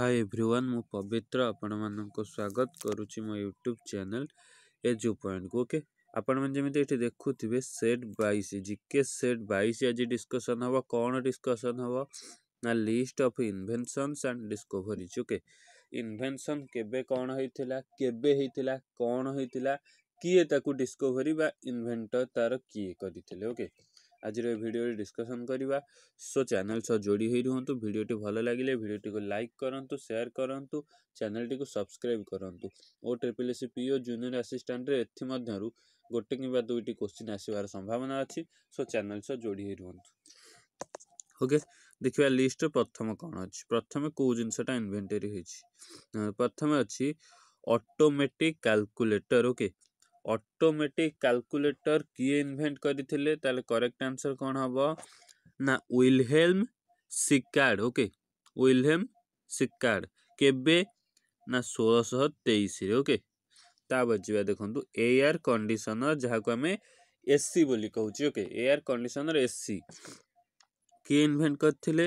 ହାଏ everyone ମୁଁ ପବିତ୍ର ଆପଣମାନଙ୍କୁ ସ୍ୱାଗତ କରୁଛି ମୋ ୟୁଟ୍ୟୁବ୍ ଚ୍ୟାନେଲ୍ ଏଜ୍ ପଏଣ୍ଟକୁ ଓକେ ଆପଣମାନେ ଯେମିତି ଏଠି ଦେଖୁଥିବେ ସେଟ୍ ବାଇଶ ଜିକେ ସେଟ୍ ବାଇଶ ଆଜି ଡିସ୍କସନ୍ ହେବ କ'ଣ ଡିସ୍କସନ୍ ହେବ ନା list of inventions and discoveries okay invention କେବେ କ'ଣ ହେଇଥିଲା କେବେ ହେଇଥିଲା କ'ଣ ହେଇଥିଲା କିଏ ତାକୁ ଡିସ୍କଭରି ବା ଇନଭେଣ୍ଟର ତା'ର କିଏ କରିଥିଲେ ଓକେ आज भिडियो डिस्कसन करवा सो चेल सह जोड़ी रुहतु भिडियो भल लगे को लाइक करूँ सेयार करूँ चेल टी सब्सक्राइब करूँ ओ ट्रिपल एस पी ओ जूनियर आसीस्टाट ए गोटे कि दुईट क्वेश्चन आसवर संभावना अच्छी सो चेल सह जोड़ी रुहतु ओके देखा लिस्ट प्रथम कौन अच्छी प्रथम कौ जिनटा इनभेटरी प्रथम अच्छी automatic calculator okay automatic calculator କିଏ ଇନଭେଣ୍ଟ କରିଥିଲେ ତାହେଲେ କରେକ୍ଟ ଆନ୍ସର୍ କ'ଣ ହେବ ନା ୱିଲହେଲ୍ମ ସିକାର୍ଡ଼ ଓକେ ୱିଲହେମ୍ ସିକାର୍ଡ଼ କେବେ ନା ଷୋହଳଶହ ତେଇଶରେ ଓକେ ତାପରେ ଯିବା ଦେଖନ୍ତୁ ଏୟାର କଣ୍ଡିସନର୍ ଯାହାକୁ ଆମେ ଏସି ବୋଲି କହୁଛି ଓକେ ଏୟାର କଣ୍ଡିସନର୍ ଏସି କିଏ ଇନଭେଣ୍ଟ କରିଥିଲେ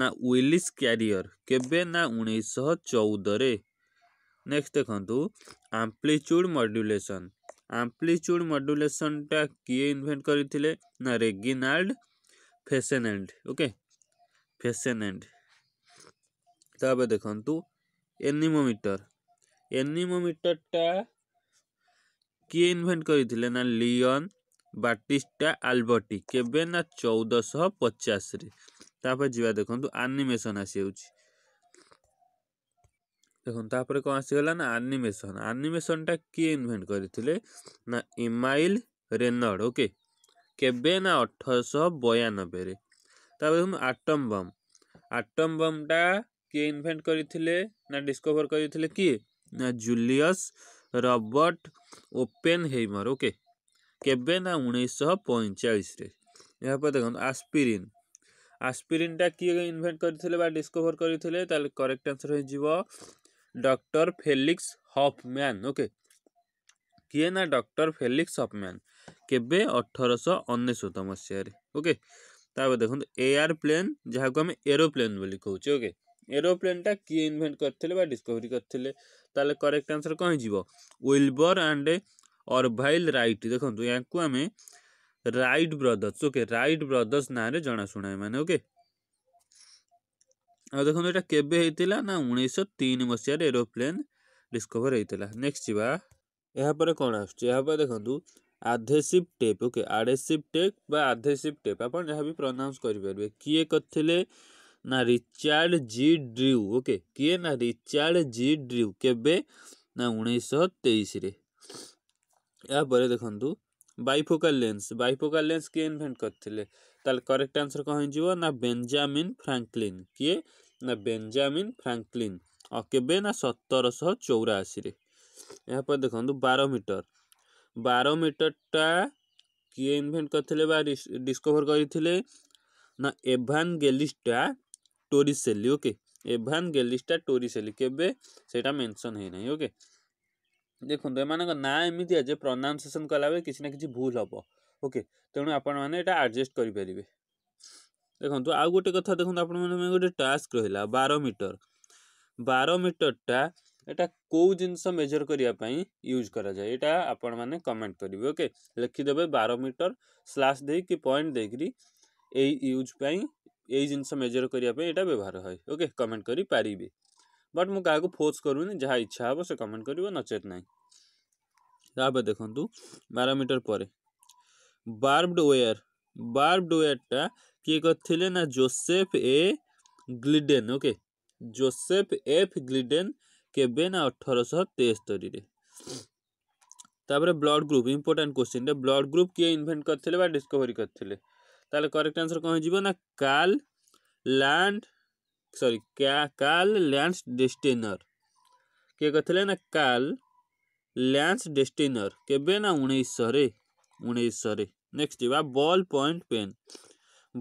ନା ୱିଲିସ୍ କ୍ୟାରିୟର କେବେ ନା ଉଣେଇଶହ ଚଉଦରେ ନେକ୍ସଟ ଦେଖନ୍ତୁ ଆମ୍ପ୍ଲିଚ୍ୟୁଡ଼ ମଡ୍ୟୁଲେସନ୍ ଆମ୍ପ୍ଲିଚ୍ୟୁଡ୍ ମଡ୍ୟୁଲେସନ୍ଟା କିଏ ଇନଭେଣ୍ଟ କରିଥିଲେ ନା ରେଗିନାଲ୍ଡ ଫେସେନେଣ୍ଡ ଓକେ ଫେସେନେଣ୍ଡ ତାପରେ ଦେଖନ୍ତୁ ଏନିମୋମିଟର ଏନିମୋମିଟରଟା କିଏ ଇନଭେଣ୍ଟ କରିଥିଲେ ନା ଲିଅନ୍ ବାଟିଷ୍ଟା ଆଲବର୍ଟି କେବେ ନା ଚଉଦଶହ ପଚାଶରେ ତାପରେ ଯିବା ଦେଖନ୍ତୁ ଆନିମେସନ୍ ଆସିଯାଉଛି ᱛᱚᱱ ᱛᱟપર કોᱱ ᱟᱥᱤ ᱦᱮᱞᱟᱱ ᱟᱱᱤᱢᱮᱥᱚᱱ ᱟᱱᱤᱢᱮᱥᱚᱱ ᱴᱟ ᱠᱮ ᱤᱱᱵᱮᱱᱴ ᱠᱟᱹᱨᱤ ᱛᱤᱞᱮ ᱱᱟ ᱮᱢᱟᱭᱞ ᱨᱮᱱᱟᱨ ᱚᱠᱮ ᱠᱮᱵᱮᱱ 1892 ᱨᱮ ᱛᱟᱵᱮ ᱦᱩᱱ ᱟᱴᱚᱢ ᱵᱚᱢ ᱟᱴᱚᱢ ᱵᱚᱢ ᱴᱟ ᱠᱮ ᱤᱱᱵᱮᱱᱴ ᱠᱟᱹᱨᱤ ᱛᱤᱞᱮ ᱱᱟ ᱰᱤᱥᱠᱚᱵᱟᱨ ᱠᱟᱹᱨᱤ ᱛᱤᱞᱮ ᱠᱤ ᱱᱟ ᱡᱩᱞᱤᱭᱟᱥ ᱨᱚᱵᱚᱴ ᱚᱯᱮᱱᱦᱟᱭᱢᱟᱨ ᱚᱠᱮ ᱠᱮᱵᱮᱱ 1945 ᱨᱮ ᱮᱦᱟᱯᱮ ᱫᱮᱠᱷᱚᱱ ᱟᱥᱯᱤᱨᱤᱱ ᱟᱥᱯᱤᱨᱤᱱ ᱴᱟ ᱠᱤ ᱤ डॉक्टर फेलिक्स हफमैन ओके किए ना डॉक्टर फेलिक्स हफमैन केवे अठरश अनेश्वत मसीह ओके देख प्लेन जहाँ को आम एरोप्लेन कौच ओके एरोप्लेनटा किए इनभेन्ट करते डिस्कवरी करते ताले करेक्ट आंसर कहीं जी व्विलबर आंड अरभाइल रईट देखो या Wright brothers okay Wright brothers ना जनाशुना मैंने ओके ଆଉ ଦେଖନ୍ତୁ ଏଇଟା କେବେ ହେଇଥିଲା ନା ଉଣେଇଶହ ତିନି ମସିହାରେ ଏରୋପ୍ଲେନ୍ ଡିସ୍କଭର ହେଇଥିଲା ନେକ୍ସଟ୍ ଯିବା ଏହାପରେ କ'ଣ ଆସୁଛି ଏହାପରେ ଦେଖନ୍ତୁ adhesive tape okay adhesive tape ବା ଆଧେସିଭ୍ ଟେପ୍ ଆପଣ ଯାହା ବି ପ୍ରନାଉନ୍ସ କରିପାରିବେ କିଏ କରିଥିଲେ ନା ରିଚାର୍ଡ ଜି ଡ୍ରିଉ ଓକେ କିଏ ନା ରିଚାର୍ଡ ଜି ଡ୍ରିଉ କେବେ ନା ଉଣେଇଶହ ତେଇଶରେ ଏହାପରେ ଦେଖନ୍ତୁ ବାଇଫୋକାଲ ଲେନ୍ସ ବାଇଫୋକାଲ ଲେନ୍ସ କିଏ ଇନଭେଣ୍ଟ କରିଥିଲେ ताल करेक्ट आंसर कौन जीव ना बेंजामिन फ्रांकलीन किए ना बेंजामिन फ्रांकलीन केवे ना सतरश चौराशी यहाँ देख बार मीटर बार मीटर टा किए इनभेन्ट कर डिस्कभर कर एभान गेलीस्टा टोरीसेली ओके एभान गेलीस्टा टोरीसेली केटा मेनसन है ना ओके देखो एम ना एमती है जे प्रोनाउनसीएसन कला किसी ना कि भूल हम ଓକେ ତେଣୁ ଆପଣମାନେ ଏଇଟା ଆଡ଼ଜଷ୍ଟ କରିପାରିବେ ଦେଖନ୍ତୁ ଆଉ ଗୋଟେ କଥା ଦେଖନ୍ତୁ ଆପଣମାନେ ଗୋଟେ ଟାସ୍କ ରହିଲା ବାର ମିଟର ବାର ମିଟରଟା ଏଇଟା କେଉଁ ଜିନିଷ ମେଜର କରିବା ପାଇଁ ୟୁଜ୍ କରାଯାଏ ଏଇଟା ଆପଣମାନେ କମେଣ୍ଟ କରିବେ ଓକେ ଲେଖିଦେବେ ବାର ମିଟର ସ୍ଲାସ୍ ଦେଇକି ପଏଣ୍ଟ ଦେଇକିରି ଏଇ ୟୁଜ୍ ପାଇଁ ଏଇ ଜିନିଷ ମେଜର କରିବା ପାଇଁ ଏଇଟା ବ୍ୟବହାର ହୁଏ ଓକେ କମେଣ୍ଟ କରିପାରିବେ ବଟ୍ ମୁଁ କାହାକୁ ଫୋର୍ସ କରୁନି ଯାହା ଇଚ୍ଛା ହେବ ସେ କମେଣ୍ଟ କରିବ ନଚେତ୍ ନାହିଁ ତାପରେ ଦେଖନ୍ତୁ ବାର ମିଟର ପରେ বার্বড ওয়ার বার্বড ওয়ারটা কে করছিলেন না Joseph A Glidden okay Joseph F Glidden কেবে না অঠরশহ তেস্তরীরে তাপরে ব্লড গ্রুপ ইম্পর্টাট কোশ্চিনটা ব্লড গ্রুপ কিয়ে ইনভেন্ট করলে বা ডিসকভরি করলে তাহলে করেক্ট আনসর কম হয়ে না Karl land sorry Karl Landsteiner কে করলে না কাল ল্যান্স ডেস্টেনর কেবে না উনিশশো উনিশশো नेक्स्ट जी बल पॉइंट पेन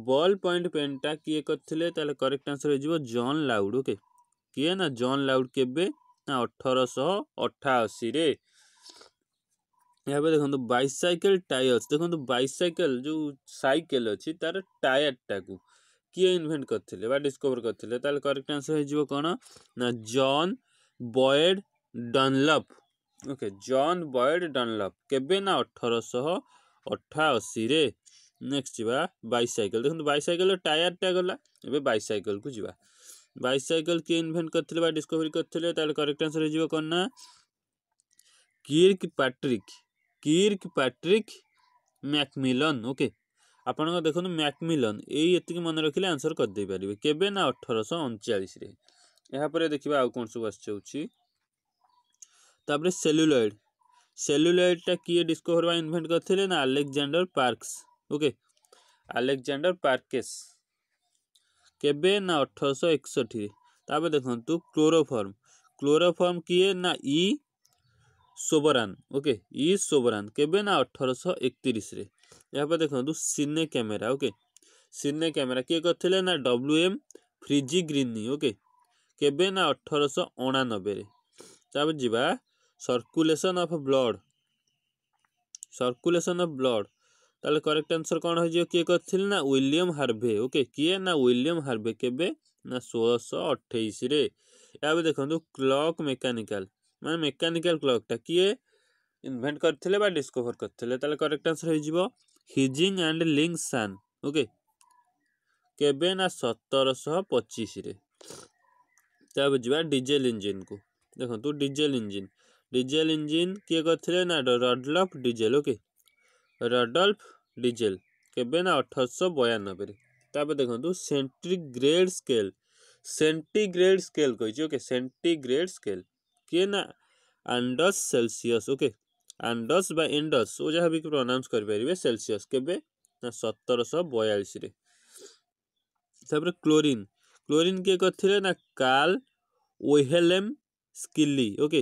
বল পয়েন্ট পেনটা কিয়ে করলে তাহলে করেক্ট আনসর হয়ে যাব জন লাউড ওকে কিয়ে না জন লাউড কেবে না অঠরশহ অঠাশিরে এভাবে দেখুন বাইসাইকেল টায়ার্স দেখুন বাইসাইকেল যে সাইকেল অছি তার টায়ারটাকু কিয়ে ইনভেন্ট করলে বা ডিসকভর করলে তাহলে করেক্ট আনসর হয়ে যাব কোণ না জন বয়েড ডনলপ ওকে জন বয়েড ডনলপ কেবে না অঠরশহ ଅଠାଅଶୀରେ ନେକ୍ସଟ ଯିବା ବାଇସାଇକେଲ ଦେଖନ୍ତୁ ବାଇସାଇକେଲର ଟାୟାରଟା ଗଲା ଏବେ ବାଇସାଇକେଲକୁ ଯିବା ବାଇସାଇକେଲ କିଏ ଇନଭେଣ୍ଟ କରିଥିଲେ ବା ଡିସ୍କଭରି କରିଥିଲେ ତାହେଲେ କରେକ୍ଟ ଆନ୍ସର ହେଇଯିବ କ'ଣ ନା Kirkpatrick Kirkpatrick Macmillan okay ଆପଣଙ୍କ ଦେଖନ୍ତୁ ମ୍ୟାକ୍ମିଲନ୍ ଏଇ ଏତିକି ମନେ ରଖିଲେ ଆନ୍ସର କରିଦେଇପାରିବେ କେବେ ନା ଅଠରଶହ ଅଣଚାଳିଶରେ ଏହାପରେ ଦେଖିବା ଆଉ କ'ଣ ସବୁ ଆସିଯାଉଛି ତାପରେ ସେଲ୍ୟୁଲଏଡ଼୍ ସେଲ୍ୟୁଲାଇଟ୍ଟା କିଏ ଡିସ୍କଭର ବା ଇନଭେଣ୍ଟ କରିଥିଲେ ନା Alexander Parkes okay Alexander Parkes କେବେ ନା ଅଠରଶହ ଏକଷଠିରେ ତାପରେ ଦେଖନ୍ତୁ କ୍ଲୋରୋଫର୍ମ କ୍ଲୋରୋଫର୍ମ କିଏ ନା ଇ সোবরান ওকে ই সোবরান কেবে না অঠরশো একতিরিশে এরপর দেখুন সিনে ক্যামেরা ওকে সিনে ক্যামেরা কে করলে না ডব্লু এম ফ্রিজি গ্রিনি ওকে কেবে না অঠরশো অণানবে তারপর যা circulation of blood circulation of blood তাহলে করেক্ট আনসর কোণ হয়ে কি করে না উইলিয়াম হার্ভে ওকে কিয়ে না উইলিয়াম হার্ভে কেবে না ষোলশ অঠেইশে এবার দেখুন ক্লক মেকানিকাল মানে মেকানিকাল ক্লকটা কিয়ে ইনভেন্ট করে বা ডিসকভর করে তাহলে করেক্ট আনসর হয়ে যাব হিজিং আন্ড লিঙ্কসান ওকে কেবে না সতরশ পঁচিশে তারপর যা ডিজেল ইঞ্জিন কু দেখুন ডিজেল ইঞ্জিন डीजेल इंजिन किए करते Rudolf Diesel okay Rudolf Diesel केवे ना अठरश बयानबे तापर देखो सेंटीग्रेड स्केल सेंटीग्रेड स्केल कही ओके सेंटीग्रेड स्केल किए ना आंडस सेलसीयस ओके आंडस बा इंडस ओ जहाँ भी प्रनाउंस करेंगे सेलसीयस केवे ना सतरश बयालीस क्लोरीन क्लोरीन किए करते ना Karl Wilhelm Scheele okay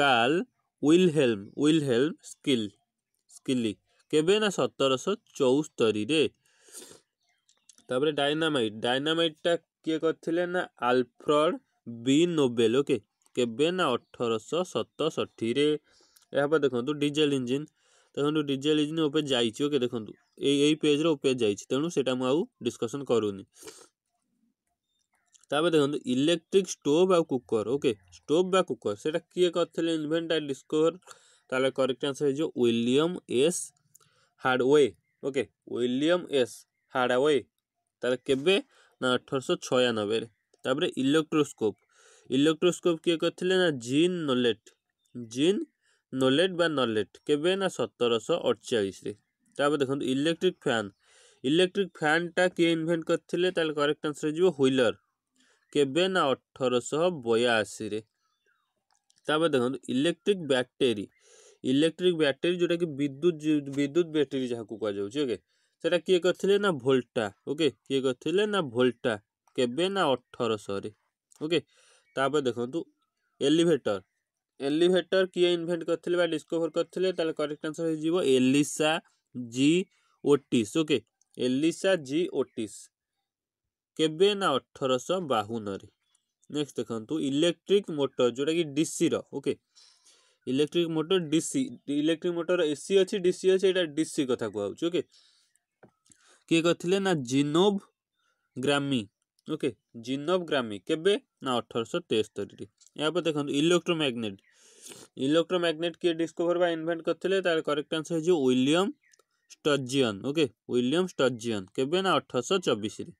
Karl Wilhelm Wilhelm Scheele Scheele କେବେ ନା ସତରଶହ ଚଉସ୍ତରୀରେ ତାପରେ ଡାଇନାମାଇଟ୍ ଡାଇନାମାଇଟ୍ଟା କିଏ କରିଥିଲେ ନା ଆଲଫ୍ରଡ଼ ବି ନୋବେଲ ଓକେ କେବେ ନା ଅଠରଶହ ସତଷଠିରେ ଏହାପରେ ଦେଖନ୍ତୁ ଡିଜେଲ ଇଞ୍ଜିନ୍ ଦେଖନ୍ତୁ ଡିଜେଲ ଇଞ୍ଜିନ୍ ଓ ପେଜ୍ ଯାଇଛି ଓକେ ଦେଖନ୍ତୁ ଏଇ ଏଇ ପେଜ୍ର ଓ ପେଜ୍ ଯାଇଛି ତେଣୁ ସେଇଟା ମୁଁ ଆଉ ଡିସ୍କସନ୍ କରୁନି তারপরে দেখুন ইলেকট্রিক স্টোভ আর কুকর ওকে স্টোভ বা কুকর সেটা কিয়ে করছিল ইনভেন্ট আর ডিসকোর তাহলে করেক্ট আনসার হয়ে William S Hadaway okay William S Hadaway তাহলে কেবে না অঠরশো ছয়ানবে তাপরে ইলেকট্রোস্কোপ ইলেকট্রোস্কোপ কিয়ে করলে না জিন নলেট জিন নলেট বা নলেট কেবে না সতেরশো অড়চাশে তারপরে দেখুন ইলেকট্রিক ফ্যান ইলেকট্রিক ফ্যানটা কিয়ে ইনভেন্ট করছিল তাহলে করেক্ট আনসার হয়ে হুইলর কেবে না অঠরশহ বয়াশিরে তারপরে দেখুন ইলেকট্রিক ব্যাটেরি ইলেকট্রিক ব্যাটেরি যেটাকি বিদ্যুৎ বিদ্যুৎ ব্যাটেরি যাকে কুযাচ্ছে ওকে সেটা কিয়ে করলে না ভোল্টা ওকে কিয়ে করলে না ভোল্টা কেবে না অঠরশহরে ওকে তারপরে দেখুন এলিভেটর এলিভেটর কিয়ে ইনভেন্ট করলে বা ডিসকভর করলে তাহলে করেক্ট আনসর হয়ে যাব Elisha G Otis okay Elisha G Otis କେବେ ନା ଅଠରଶହ ବାଉନରେ ନେକ୍ସଟ ଦେଖନ୍ତୁ ଇଲେକ୍ଟ୍ରିକ୍ ମୋଟର ଯେଉଁଟାକି ଡିସିର okay electric motor DC electric motor AC ଅଛି ଡିସି ଅଛି ଏଇଟା ଡିସି କଥା କୁହାଯାଉଛି ଓକେ କିଏ କରିଥିଲେ ନା ଜିନୋଭ ଗ୍ରାମି ଓକେ ଜିନୋଭ ଗ୍ରାମି କେବେ ନା ଅଠରଶହ ତେସ୍ତରୀରେ ଏହାପରେ ଦେଖନ୍ତୁ ଇଲେକ୍ଟ୍ରୋମ୍ୟାଗ୍ନେଟ୍ ଇଲେକ୍ଟ୍ରୋମ୍ୟାଗ୍ନେଟ୍ କିଏ ଡିସ୍କଭର ବା ଇନଭେଣ୍ଟ କରିଥିଲେ ତାର କରେକ୍ଟ ଆନ୍ସର ହେଉଛି William Sturgeon okay William Sturgeon କେବେ ନା ଅଠରଶହ ଚବିଶରେ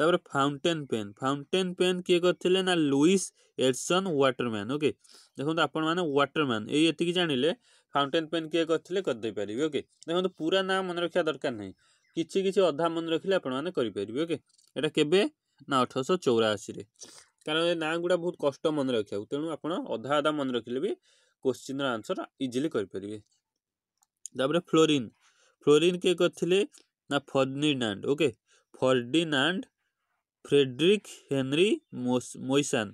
ତାପରେ ଫାଉଣ୍ଟେନ୍ ପେନ୍ ଫାଉଣ୍ଟେନ୍ ପେନ୍ କିଏ କରିଥିଲେ ନା ଲୁଇସ୍ ଏଡସନ୍ ୱାଟରମ୍ୟାନ୍ ଓକେ ଦେଖନ୍ତୁ ଆପଣମାନେ ୱାଟରମ୍ୟାନ୍ ଏଇ ଏତିକି ଜାଣିଲେ ଫାଉଣ୍ଟେନ୍ ପେନ୍ କିଏ କରିଥିଲେ କରିଦେଇପାରିବେ ଓକେ ଦେଖନ୍ତୁ ପୁରା ନାଁ ମନେ ରଖିବା ଦରକାର ନାହିଁ କିଛି କିଛି ଅଧା ମନେ ରଖିଲେ ଆପଣମାନେ କରିପାରିବେ ଓକେ ଏଇଟା କେବେ ନା ଅଠରଶହ ଚଉରାଅଶୀରେ କାରଣ ଏ ନାଁ ଗୁଡ଼ା ବହୁତ କଷ୍ଟ ମନେ ରଖିବାକୁ ତେଣୁ ଆପଣ ଅଧା ଅଧା ମନେ ରଖିଲେ ବି କୋଶ୍ଚିନ୍ର ଆନ୍ସର୍ ଇଜିଲି କରିପାରିବେ ତାପରେ ଫ୍ଲୋରିନ୍ ଫ୍ଲୋରିନ୍ କିଏ କରିଥିଲେ ନା Ferdinand okay Ferdinand Frederic Henri Moissan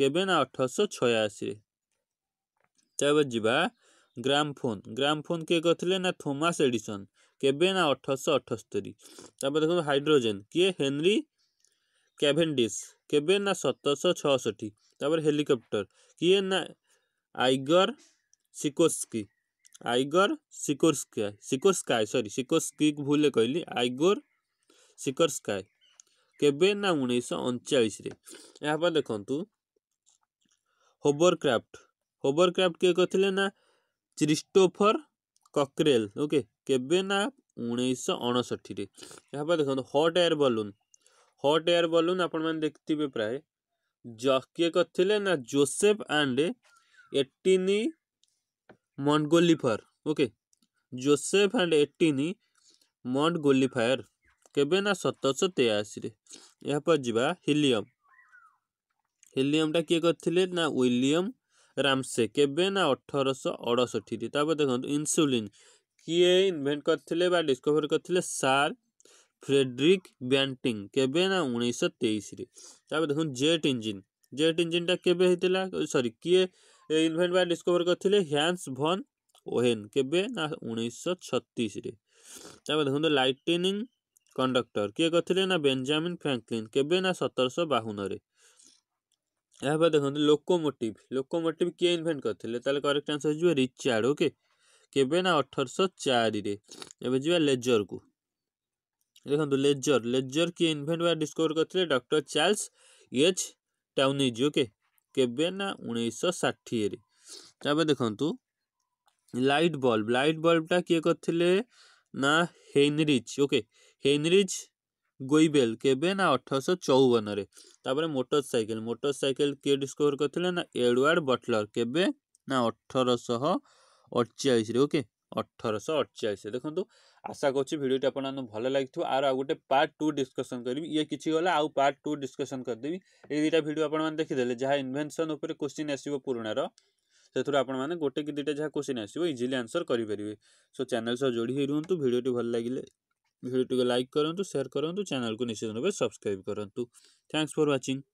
କେବେ ନା ଅଠରଶହ ଛୟାଅଶୀରେ ତାପରେ ଯିବା ଗ୍ରାମଫୋନ୍ ଗ୍ରାମଫୋନ୍ କିଏ କରିଥିଲେ ନା ଥୋମାସ୍ ଏଡିସନ୍ କେବେ ନା ଅଠରଶହ ଅଠସ୍ତରୀ ତାପରେ ଦେଖନ୍ତୁ ହାଇଡ୍ରୋଜେନ୍ କିଏ ହେନରି କ୍ୟାଭେଣ୍ଡିସ୍ କେବେ ନା ସତରଶହ ଛଅଷଠି ତାପରେ ହେଲିକପ୍ଟର କିଏ ନା ଆଇଗର ସିକୋସ୍କି ଆଇଗର ସିକୋରସ୍କାଏ ସିକୋରସ୍କାଏ ସରି ସିକୋରସ୍କି ଭୁଲରେ କହିଲି ଆଇଗୋର ସିକୋରସ୍କାଏ କେବେ ନା ଉଣେଇଶହ ଅଣଚାଳିଶରେ ଏହାପରେ ଦେଖନ୍ତୁ ହୋବରକ୍ରାଫ୍ଟ ହୋବରକ୍ରାଫ୍ଟ କିଏ କରିଥିଲେ ନା କ୍ରିଷ୍ଟୋଫର କକ୍ରେଲ ଓକେ କେବେ ନା ଉଣେଇଶହ ଅଣଷଠିରେ ଏହାପରେ ଦେଖନ୍ତୁ hot air balloon hot air balloon ଆପଣମାନେ ଦେଖିଥିବେ ପ୍ରାୟ କିଏ କରିଥିଲେ ନା Joseph and Etienne Montgolfier okay Joseph and Etienne Mont Montgolfier କେବେ ନା ସତରଶହ ତେୟାଅଶୀରେ ଏହାପରେ ଯିବା ହିଲିୟମ୍ ହିଲିୟମ୍ଟା କିଏ କରିଥିଲେ ନା ୱିଲିୟମ୍ ରାମସେ କେବେ ନା ଅଠରଶହ ଅଡ଼ଷଠିରେ ତାପରେ ଦେଖନ୍ତୁ ଇନ୍ସୁଲିନ୍ କିଏ ଇନଭେଣ୍ଟ କରିଥିଲେ ବା ଡିସ୍କଭର କରିଥିଲେ ସାର୍ ଫ୍ରେଡ୍ରିକ୍ ବ୍ୟାଣ୍ଟିଂ କେବେ ନା ଉଣେଇଶହ ତେଇଶରେ ତାପରେ ଦେଖନ୍ତୁ ଜେଟ୍ ଇଞ୍ଜିନ୍ ଜେଟ୍ ଇଞ୍ଜିନ୍ଟା କେବେ ହେଇଥିଲା ସରି କିଏ ଇନଭେଣ୍ଟ ବା ଡିସ୍କଭର କରିଥିଲେ ହ୍ୟାନ୍ସ ଭନ୍ ଓହେନ୍ କେବେ ନା ଉଣେଇଶହ ଛତିଶରେ ତାପରେ ଦେଖନ୍ତୁ ଲାଇଟେନିଂ କଣ୍ଡକ୍ଟର କିଏ କରିଥିଲେ ନା ବେଞ୍ଜାମିନ୍ ଫ୍ରାଙ୍କଲିନ୍ କେବେ ନା ସତରଶହ ବାଉନରେ ଏହାପରେ ପରେ ଦେଖନ୍ତୁ ଲୋକୋମୋଟିଭ୍ ଲୋକୋମୋଟିଭ୍ କିଏ ଇନଭେଣ୍ଟ କରିଥିଲେ ତାହେଲେ କରେକ୍ଟ ଆନ୍ସର ହେଇଯିବ ରିଚାର୍ଡ଼ ଓକେ କେବେ ନା ଅଠରଶହ ଚାରିରେ ଏବେ ଯିବା ଲେଜର୍କୁ ଦେଖନ୍ତୁ ଲେଜର୍ ଲେଜର୍ କିଏ ଇନଭେଣ୍ଟ ବା ଡିସ୍କଭର କରିଥିଲେ doctor Charles H Townes okay କେବେ ନା ଉଣେଇଶହ ଷାଠିଏରେ ତାପରେ ଦେଖନ୍ତୁ ଲାଇଟ୍ ବଲ୍ବ ଲାଇଟ୍ ବଲ୍ବଟା କିଏ କରିଥିଲେ ନା ହେନରିଚ୍ ଓକେ ହେନରିଜ୍ ଗୋଇବେଲ୍ କେବେ ନା ଅଠରଶହ ଚଉବନରେ ତାପରେ ମୋଟର ସାଇକେଲ ମୋଟର ସାଇକେଲ କିଏ ଡିସ୍କଭର କରିଥିଲେ ନା ଏଡ଼ୱାର୍ଡ଼ ବଟଲର କେବେ ନା ଅଠରଶହ ଅଠଚାଳିଶରେ ଓକେ ଅଠରଶହ ଅଠଚାଳିଶରେ ଦେଖନ୍ତୁ ଆଶା କରୁଛି ଭିଡ଼ିଓଟି ଆପଣମାନଙ୍କୁ ଭଲ ଲାଗିଥିବ ଆର ଆଉ ଗୋଟେ ପାର୍ଟ ଟୁ ଡିସ୍କସନ୍ କରିବି ଇଏ କିଛି ଗଲା ଆଉ ପାର୍ଟ ଟୁ ଡିସ୍କସନ୍ କରିଦେବି ଏଇ ଦୁଇଟା ଭିଡ଼ିଓ ଆପଣମାନେ ଦେଖିଦେଲେ ଯାହା ଇନଭେନସନ୍ ଉପରେ କୋଶ୍ଚିନ୍ ଆସିବ ପୁରୁଣାର ସେଥିରୁ ଆପଣମାନେ ଗୋଟେ କି ଦୁଇଟା ଯାହା କୋଶ୍ଚିନ୍ ଆସିବ ଇଜିଲି ଆନ୍ସର୍ କରିପାରିବେ ସୋ ଚ୍ୟାନେଲ୍ ସହ ଯୋଡ଼ି ହୋଇ ରୁହନ୍ତୁ ଭିଡ଼ିଓଟି ଭଲ ଲାଗିଲେ ଭିଡ଼ିଓଟିକୁ ଲାଇକ୍ କରନ୍ତୁ ସେୟାର କରନ୍ତୁ ଚ୍ୟାନେଲକୁ ନିଶ୍ଚିତ ରୂପେ ସବସ୍କ୍ରାଇବ୍ କରନ୍ତୁ ଥ୍ୟାଙ୍କସ୍ ଫର୍ ୱାଚିଂ